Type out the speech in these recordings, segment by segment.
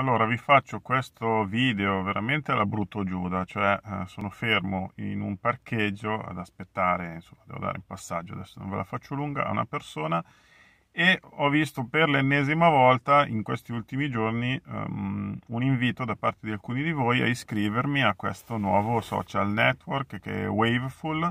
Allora vi faccio questo video veramente alla brutto Giuda, cioè eh, sono fermo in un parcheggio ad aspettare, insomma devo dare un passaggio, adesso non ve la faccio lunga, a una persona e ho visto per l'ennesima volta in questi ultimi giorni um, un invito da parte di alcuni di voi a iscrivermi a questo nuovo social network che è Waveful,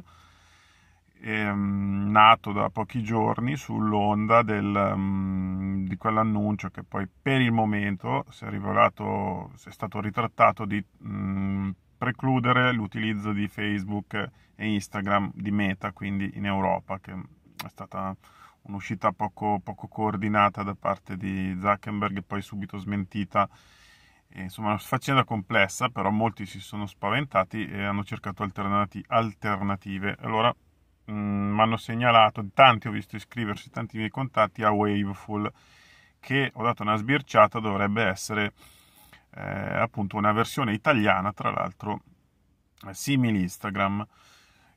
ehm, nato da pochi giorni sull'onda del, um, di quell'annuncio che poi per il momento si è rivelato, si è stato ritrattato di um, precludere l'utilizzo di Facebook e Instagram di Meta, quindi in Europa, che è stata un'uscita poco, poco coordinata da parte di Zuckerberg e poi subito smentita insomma, una faccenda complessa, però molti si sono spaventati e hanno cercato alternati- alternative. Allora, mi mm, hanno segnalato, tanti ho visto iscriversi, tanti miei contatti a Waveful, che ho dato una sbirciata, dovrebbe essere eh, appunto una versione italiana, tra l'altro, eh, simile Instagram,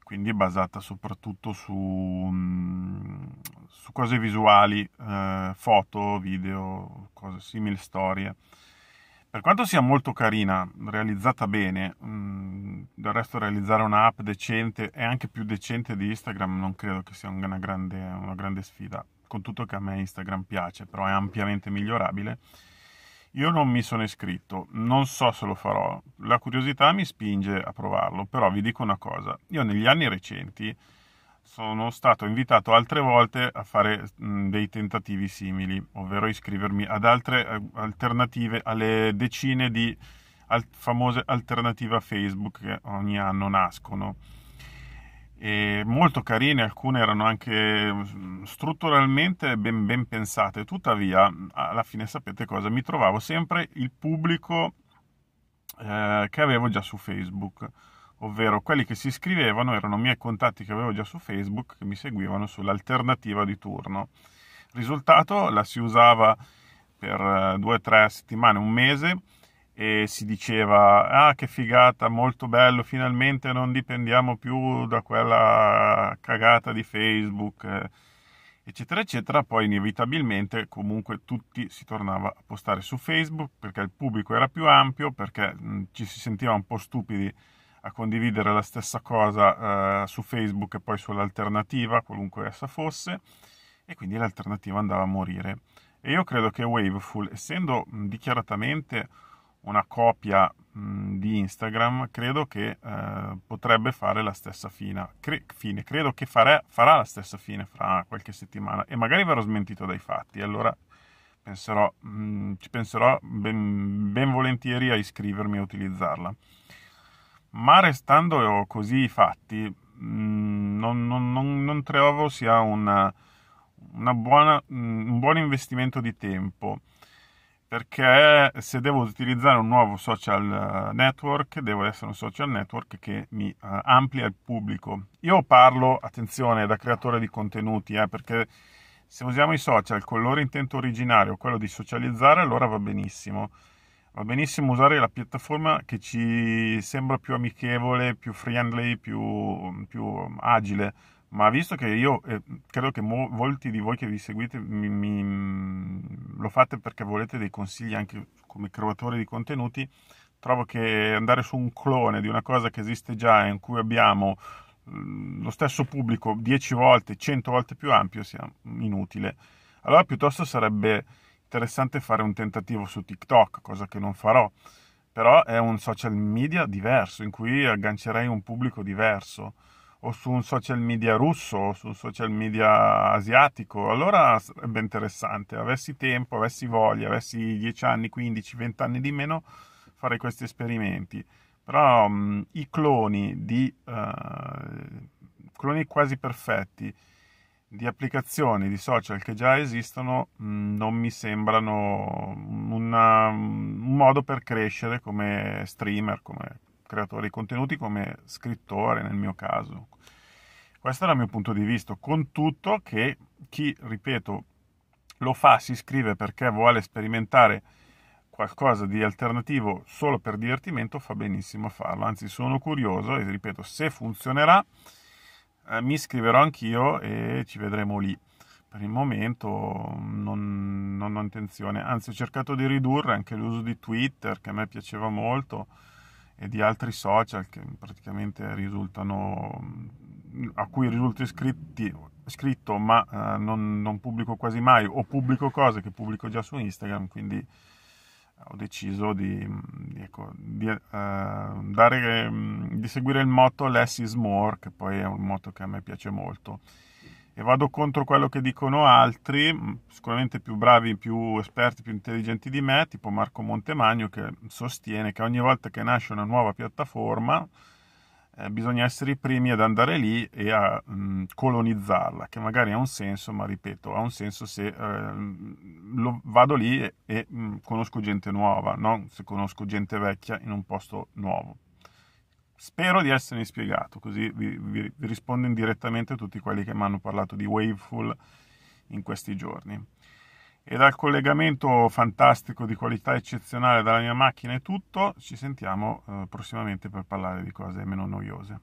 quindi basata soprattutto su, mm, su cose visuali, eh, foto, video, cose simili, storie. Per quanto sia molto carina, realizzata bene, mh, mm, del resto realizzare un'app decente e anche più decente di Instagram non credo che sia una grande, una grande sfida, con tutto che a me Instagram piace, però è ampiamente migliorabile. Io non mi sono iscritto, non so se lo farò, la curiosità mi spinge a provarlo, però vi dico una cosa, io negli anni recenti sono stato invitato altre volte a fare dei tentativi simili, ovvero iscrivermi ad altre eh, alternative, alle decine di al- famose alternative a Facebook che ogni anno nascono. E molto carine, alcune erano anche strutturalmente ben, ben pensate, tuttavia alla fine sapete cosa? Mi trovavo sempre il pubblico eh, che avevo già su Facebook ovvero quelli che si iscrivevano erano i miei contatti che avevo già su Facebook che mi seguivano sull'alternativa di turno. Risultato, la si usava per eh, due o tre settimane, un mese e si diceva ah che figata, molto bello, finalmente non dipendiamo più da quella cagata di Facebook eh, eccetera eccetera, poi inevitabilmente comunque tutti si tornava a postare su Facebook perché il pubblico era più ampio, perché ci si sentiva un po' stupidi a condividere la stessa cosa eh, su Facebook e poi sull'alternativa, qualunque essa fosse, e quindi l'alternativa andava a morire. E io credo che Waveful, essendo dichiaratamente una copia mh, di Instagram, credo che eh, potrebbe fare la stessa fine. Cre- fine. Credo che fare- farà la stessa fine fra qualche settimana e magari verrò smentito dai fatti. Allora penserò, mh, ci penserò ben, ben volentieri a iscrivermi e utilizzarla ma restando così i fatti, mm, non, non, non, non trovo sia una, una buona, un buon investimento di tempo perché se devo utilizzare un nuovo social eh, network, devo essere un social network che mi eh, amplia il pubblico. Io parlo, attenzione, da creatore di contenuti, eh, perché se usiamo i social con il loro intento originario, quello di socializzare, allora va benissimo va benissimo usare la piattaforma che ci sembra più amichevole, più friendly, più, più um, agile, ma visto che io eh, credo che mo- molti di voi che vi seguite mi, mi, mm, lo fate perché volete dei consigli anche come creatore di contenuti, trovo che andare su un clone di una cosa che esiste già in cui abbiamo mm, lo stesso pubblico 10 volte, 100 volte più ampio sia inutile. Allora piuttosto sarebbe interessante fare un tentativo su TikTok, cosa che non farò, però è un social media diverso in cui aggancerei un pubblico diverso o su un social media russo o su un social media asiatico, allora sarebbe interessante. Avessi tempo, avessi voglia, avessi 10 anni, 15, 20 anni di meno, fare questi esperimenti. Però um, i cloni di uh, cloni quasi perfetti di applicazioni di social che già esistono mm, non mi sembrano una, un modo per crescere come streamer, come creatore di contenuti, come scrittore nel mio caso. Questo era il mio punto di vista, con tutto che chi, ripeto, lo fa, si iscrive perché vuole sperimentare qualcosa di alternativo solo per divertimento, fa benissimo a farlo. Anzi, sono curioso e ripeto, se funzionerà, eh, mi iscriverò anch'io e ci vedremo lì. Per il momento non, non ho intenzione, anzi ho cercato di ridurre anche l'uso di Twitter che a me piaceva molto e di altri social che praticamente risultano a cui risulto iscritti, iscritto ma eh, non, non pubblico quasi mai o pubblico cose che pubblico già su Instagram quindi ho deciso di, di, ecco, di, eh, dare, mm, di, seguire il motto less is more, che poi è un motto che a me piace molto. E vado contro quello che dicono altri, mm, sicuramente più bravi, più esperti, più intelligenti di me, tipo Marco Montemagno, che sostiene che ogni volta che nasce una nuova piattaforma, eh, bisogna essere i primi ad andare lì e a mh, mm, colonizzarla, che magari ha un senso, ma ripeto, ha un senso se eh, lo, vado lì e, e mh, mm, conosco gente nuova, non se conosco gente vecchia in un posto nuovo. Spero di essermi spiegato, così vi, vi, vi rispondo indirettamente a tutti quelli che mi hanno parlato di Waveful in questi giorni e dal collegamento fantastico di qualità eccezionale dalla mia macchina è tutto, ci sentiamo eh, prossimamente per parlare di cose meno noiose.